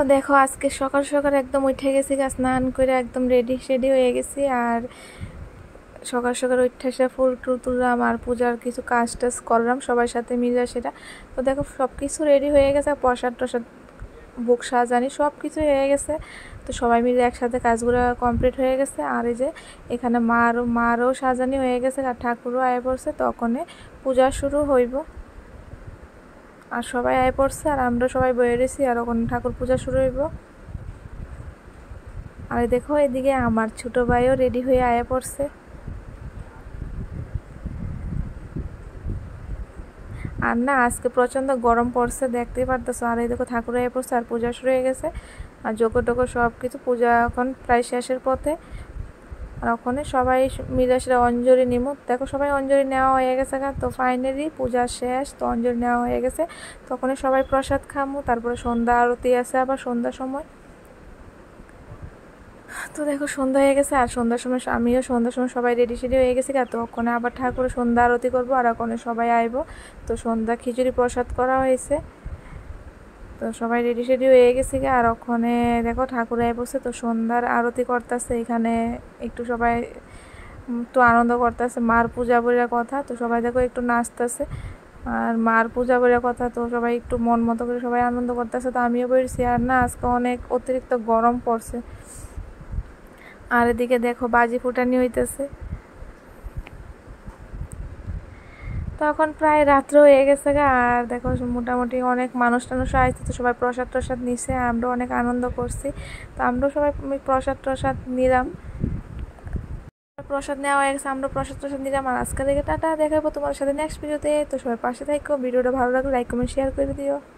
তো দেখো আজকে সকাল সকাল একদম উঠে গেছি গা স্নান করে একদম রেডি সেডি হয়ে গেছি আর সকাল সকাল উঠে ফুল টুল তুললাম আর পূজার কিছু কাজ টাজ করলাম সবার সাথে মিলে সেটা তো দেখো সব কিছু রেডি হয়ে গেছে আর প্রসাদ টসাদ বুক সাজানি সব কিছু হয়ে গেছে তো সবাই মিলে একসাথে কাজগুলো কমপ্লিট হয়ে গেছে আর এই যে এখানে মারও মারও সাজানি হয়ে গেছে আর ঠাকুরও আয় পড়ছে তখনই পূজা শুরু হইব আর সবাই আয় পড়ছে আর আমরা সবাই বয়ে রেছি আর ওখানে ঠাকুর পূজা শুরু হইব আর দেখো এদিকে আমার ছোট ভাইও রেডি হয়ে আয় পড়ছে আর না আজকে প্রচণ্ড গরম পড়ছে দেখতেই পারতেছো আর এই দেখো ঠাকুর আয় পড়ছে আর পূজা শুরু হয়ে গেছে আর জোগো টোকো সব কিছু পূজা এখন প্রায় শেষের পথে আর ওখানে সবাই সেটা অঞ্জলি নিব দেখো সবাই অঞ্জলি নেওয়া হয়ে গেছে তো ফাইনালি পূজা শেষ তো অঞ্জলি নেওয়া হয়ে গেছে তখন সবাই প্রসাদ খামু তারপরে সন্ধ্যা আরতি আছে আবার সন্ধ্যা সময় তো দেখো সন্ধ্যা হয়ে গেছে আর সন্ধ্যার সময় আমিও সন্ধ্যার সময় সবাই রেডি সেডি হয়ে গেছি তো ওখানে আবার ঠাকুরের সন্ধ্যা আরতি করবো আর ওখানে সবাই আইব তো সন্ধ্যা খিচুড়ি প্রসাদ করা হয়েছে তো সবাই রেডি সেডি হয়ে গেছে আর ওখানে দেখো ঠাকুর আয় বসে তো সন্ধ্যার আরতি করতেছে এখানে একটু সবাই একটু আনন্দ করতেছে মার পূজা বলিয়া কথা তো সবাই দেখো একটু নাচতেছে আর মার পূজা বলিয়া কথা তো সবাই একটু মন মতো করে সবাই আনন্দ করতেছে তো আমিও বেরছি আর না আজকে অনেক অতিরিক্ত গরম পড়ছে আর এদিকে দেখো বাজি ফুটানি হইতেছে তখন প্রায় রাত্র হয়ে গেছে গা আর দেখো মোটামুটি অনেক মানুষ টানুষ আসছে তো সবাই প্রসাদ টসাদ নিছে আমরাও অনেক আনন্দ করছি তো আমরাও সবাই প্রসাদ টসাদ নিলাম প্রসাদ নেওয়া হয়ে গেছে আমরা প্রসাদ প্রসাদ নিলাম আর আজকে থেকে টাটা দেখাবো তোমার সাথে নেক্সট ভিডিওতে তো সবাই পাশে থাকো ভিডিওটা ভালো লাগলে লাইক কমেন্ট শেয়ার করে দিও